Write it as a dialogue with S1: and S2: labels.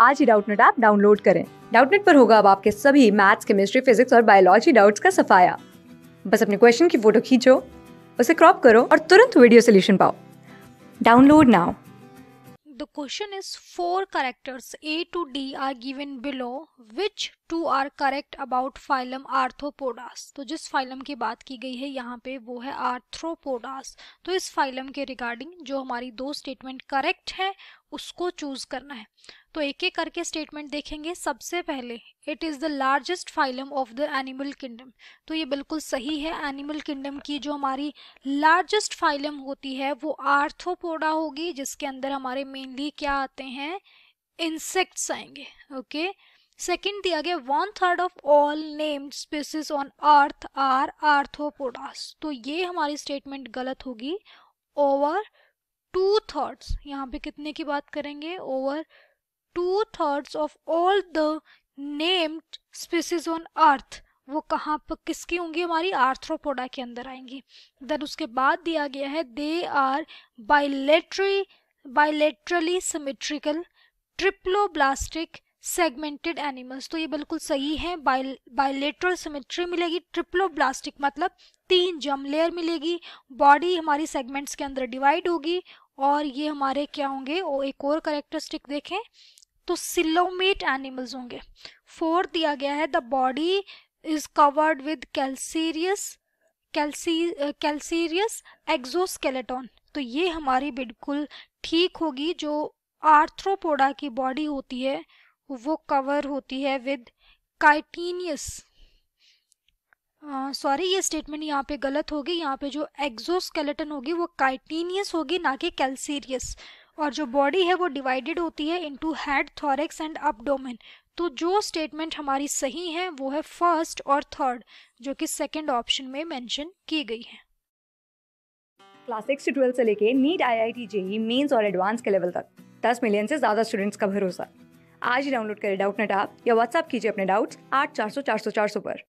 S1: आज ही Doubtnut app download करें डाउटनेट पर होगा अब आपके सभी मैथ्स केमिस्ट्री फिजिक्स और बायोलॉजी डाउट्स का सफाया बस अपने क्वेश्चन की फोटो खींचो उसे क्रॉप करो और तुरंत वीडियो सोल्यूशन पाओ download now
S2: The question is four characters A to D are given below. Which two are correct about phylum arthropods तो जिस फाइलम की बात की गई है यहाँ पे वो है आर्थ्रोपोडास तो इस फाइलम के रिगार्डिंग जो हमारी दो स्टेटमेंट करेक्ट है उसको चूज करना है तो एक एक करके स्टेटमेंट देखेंगे सबसे पहले it is the largest phylum of the animal kingdom तो ये बिल्कुल सही है एनिमल किंगडम की जो हमारी लार्जेस्ट फाइलम होती है वो आर्थोपोडा होगी जिसके अंदर हमारे मेनली क्या आते हैं इंसेक्ट्स आएंगे ओके सेकेंड दिया गया one third of all named species on earth are arthropods तो ये हमारी स्टेटमेंट गलत होगी ओवर टू थर्ड्स यहाँ पे कितने की बात करेंगे over two thirds of all the named species on earth वो कहाँ पर किसकी होंगी हमारी आर्थ्रोपोडा के अंदर आएंगी देन उसके बाद दिया गया है they are bilateral bilaterally symmetrical triploblastic segmented animals तो ये बिल्कुल सही है बायोलेट्रल सिमेट्री मिलेगी ट्रिप्लोब्लास्टिक मतलब तीन जम लेयर मिलेगी बॉडी हमारी सेगमेंट्स के अंदर डिवाइड होगी और ये हमारे क्या होंगे ओ एक और करेक्टरिस्टिक देखें तो सिलोमेट एनिमल्स होंगे फोर्थ दिया गया है the body is covered with calcareous calci calcareous exoskeleton तो ये हमारी बिल्कुल ठीक होगी जो आर्थ्रोपोडा की बॉडी होती है वो कवर होती है विद काइटीनियस सॉरी ये स्टेटमेंट यहाँ पे गलत होगी यहाँ पे जो एक्जोस्केलेटन होगी वो काइटीनियस होगी ना कि कैल्सीरियस और जो बॉडी है वो डिवाइडेड होती है into head thorax and abdomen तो जो स्टेटमेंट हमारी सही है वो है फर्स्ट और थर्ड जो कि सेकंड ऑप्शन में मेंशन की गई है
S1: क्लास सिक्स से ट्वेल्थ से लेके NEET I I T JEE mains और एडवांस के लेवल तक दस मिलियन से ज्यादा स्टूडेंट्स का भरोसा आज ही डाउनलोड करें डाउट नेट या व्हाट्सअप कीजिए अपने डाउट्स आठ चार सौ चार सौ चार सौ पर